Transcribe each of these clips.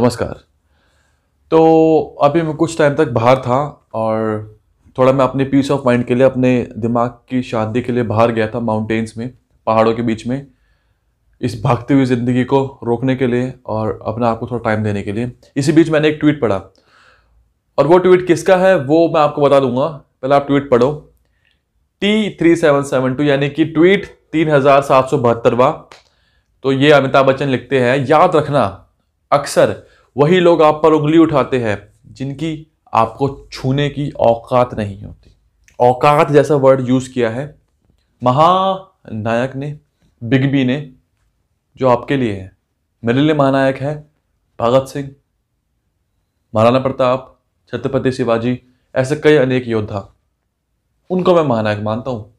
नमस्कार तो अभी मैं कुछ टाइम तक बाहर था और थोड़ा मैं अपने पीस ऑफ माइंड के लिए अपने दिमाग की शांति के लिए बाहर गया था माउंटेन्स में पहाड़ों के बीच में इस भागती हुई ज़िंदगी को रोकने के लिए और अपने आप को थोड़ा टाइम देने के लिए इसी बीच मैंने एक ट्वीट पढ़ा और वो ट्वीट किसका है वो मैं आपको बता दूंगा पहले आप ट्वीट पढ़ो T three seven seven two यानी कि ट्वीट तीन हज़ार सात सौ बहत्तरवा तो ये अमिताभ बच्चन लिखते हैं याद रखना अक्सर वही लोग आप पर उंगली उठाते हैं जिनकी आपको छूने की औकात नहीं होती औकात जैसा वर्ड यूज़ किया है महानायक ने बिग बी ने जो आपके लिए है मेरे लिए महानायक है भगत सिंह महाराणा प्रताप छत्रपति शिवाजी ऐसे कई अनेक योद्धा उनको मैं महानायक मानता हूँ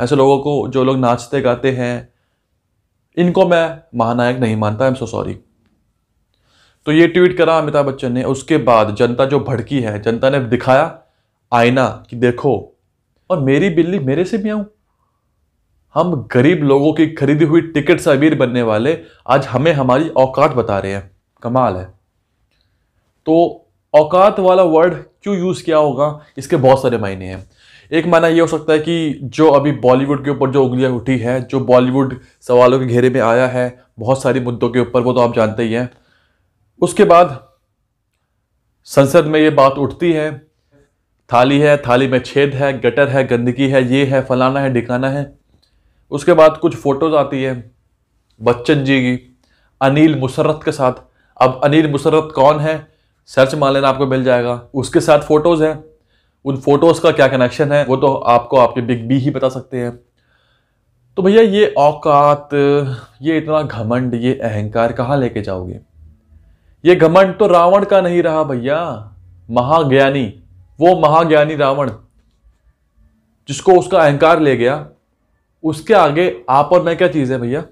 ऐसे लोगों को जो लोग नाचते गाते हैं इनको मैं महानायक नहीं मानता आई एम सो सॉरी तो ये ट्वीट करा अमिताभ बच्चन ने उसके बाद जनता जो भड़की है जनता ने दिखाया आईना कि देखो और मेरी बिल्ली मेरे से भी आऊँ हम गरीब लोगों की खरीदी हुई टिकट से अमीर बनने वाले आज हमें हमारी औकात बता रहे हैं कमाल है तो औकात वाला वर्ड क्यों यूज़ किया होगा इसके बहुत सारे मायने हैं एक माना ये हो सकता है कि जो अभी बॉलीवुड के ऊपर जो उंगलियां उठी है जो बॉलीवुड सवालों के घेरे में आया है बहुत सारे मुद्दों के ऊपर वो तो आप जानते ही हैं उसके बाद संसद में ये बात उठती है थाली है थाली में छेद है गटर है गंदगी है ये है फलाना है ढिकाना है उसके बाद कुछ फ़ोटोज़ आती है बच्चन जी की अनिल मुसरत के साथ अब अनिल मुसरत कौन है सर्च मान लेना आपको मिल जाएगा उसके साथ फ़ोटोज़ हैं उन फ़ोटोज़ का क्या कनेक्शन है वो तो आपको आपके बिग बी ही बता सकते हैं तो भैया ये औकात ये इतना घमंड ये अहंकार कहाँ लेके जाओगे ये घमंड तो रावण का नहीं रहा भैया महाज्ञानी वो महाज्ञानी रावण जिसको उसका अहंकार ले गया उसके आगे आप और मैं क्या चीज़ है भैया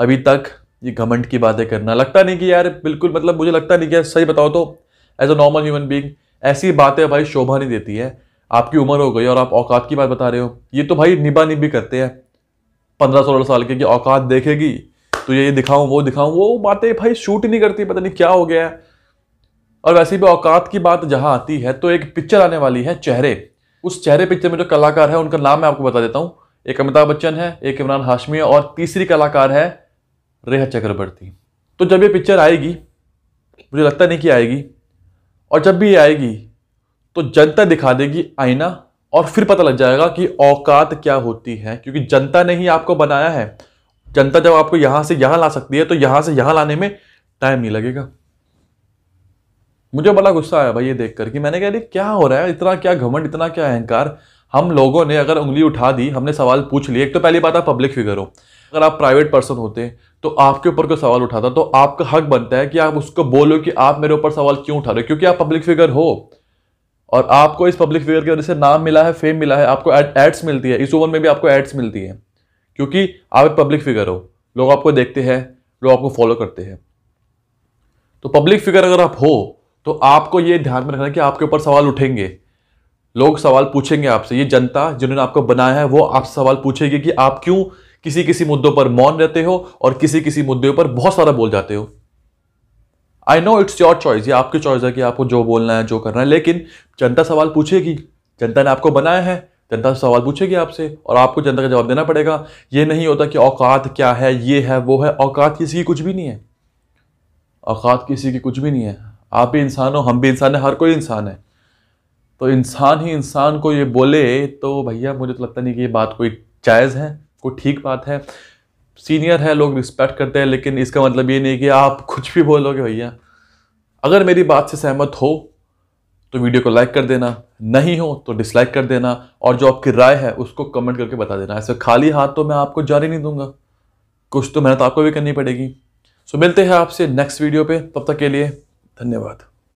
अभी तक ये घमंड की बातें करना लगता नहीं कि यार बिल्कुल मतलब मुझे लगता नहीं कि यार सही बताओ तो as a normal human being ऐसी बातें भाई शोभा नहीं देती है आपकी उम्र हो गई और आप औकात की बात बता रहे हो ये तो भाई निबा निबी करते हैं पंद्रह सोलह साल के कि औकात देखेगी तो ये दिखाऊं वो दिखाऊं वो बातें भाई शूट ही नहीं करती पता नहीं क्या हो गया है और वैसे भी औकात की बात जहां आती है तो एक पिक्चर आने वाली है चेहरे उस चेहरे पिक्चर में जो कलाकार है उनका नाम मैं आपको बता देता हूँ एक अमिताभ बच्चन है एक इमरान हाशमी है और तीसरी कलाकार है रेहा चक्रवर्ती तो जब ये पिक्चर आएगी मुझे लगता नहीं कि आएगी और जब भी ये आएगी तो जनता दिखा देगी आईना और फिर पता लग जाएगा कि औकात क्या होती है क्योंकि जनता ने ही आपको बनाया है जनता जब आपको यहां से यहां ला सकती है तो यहां से यहां लाने में टाइम नहीं लगेगा मुझे बड़ा गुस्सा आया भाई ये देखकर कि मैंने कहा अरे क्या हो रहा है इतना क्या घमंड इतना क्या अहंकार हम लोगों ने अगर उंगली उठा दी हमने सवाल पूछ लिए एक तो पहली बात आप पब्लिक फिगर हो अगर आप प्राइवेट पर्सन होते तो आपके ऊपर कोई सवाल उठाता तो आपका हक बनता है कि आप उसको बोलो कि आप मेरे ऊपर सवाल क्यों उठा रहे हो क्योंकि आप पब्लिक फिगर हो और आपको इस पब्लिक फिगर की वजह से नाम मिला है फेम मिला है आपको एड्स मिलती है इस उम्र में भी आपको एड्स मिलती है क्योंकि आप एक पब्लिक फिगर हो लोग आपको देखते हैं लोग आपको फॉलो करते हैं तो पब्लिक फिगर अगर आप हो तो आपको ये ध्यान में रखना कि आपके ऊपर सवाल उठेंगे लोग सवाल पूछेंगे आपसे ये जनता जिन्होंने आपको बनाया है वो आपसे सवाल पूछेगी कि आप क्यों किसी किसी मुद्दों पर मौन रहते हो और किसी किसी मुद्दे पर बहुत सारा बोल जाते हो I know it's your choice ये आपकी चॉइस है कि आपको जो बोलना है जो करना है लेकिन जनता सवाल पूछेगी जनता ने आपको बनाया है जनता तो से सवाल पूछेगी आपसे और आपको जनता का जवाब देना पड़ेगा ये नहीं होता कि औकात क्या है ये है वो है औकात किसी की कुछ भी नहीं है औकात किसी की कुछ भी नहीं है आप भी इंसान हो हम भी इंसान हैं हर कोई इंसान है तो इंसान ही इंसान को ये बोले तो भैया मुझे तो लगता नहीं कि ये बात कोई जायज़ है कोई ठीक बात है सीनियर है लोग रिस्पेक्ट करते हैं लेकिन इसका मतलब ये नहीं कि आप कुछ भी बोलोगे भैया अगर मेरी बात से सहमत हो तो वीडियो को लाइक कर देना नहीं हो तो डिसलाइक कर देना और जो आपकी राय है उसको कमेंट करके बता देना ऐसे खाली हाथ तो मैं आपको जारी नहीं दूंगा कुछ तो मेहनत आपको भी करनी पड़ेगी सो मिलते हैं आपसे नेक्स्ट वीडियो पे तब तक के लिए धन्यवाद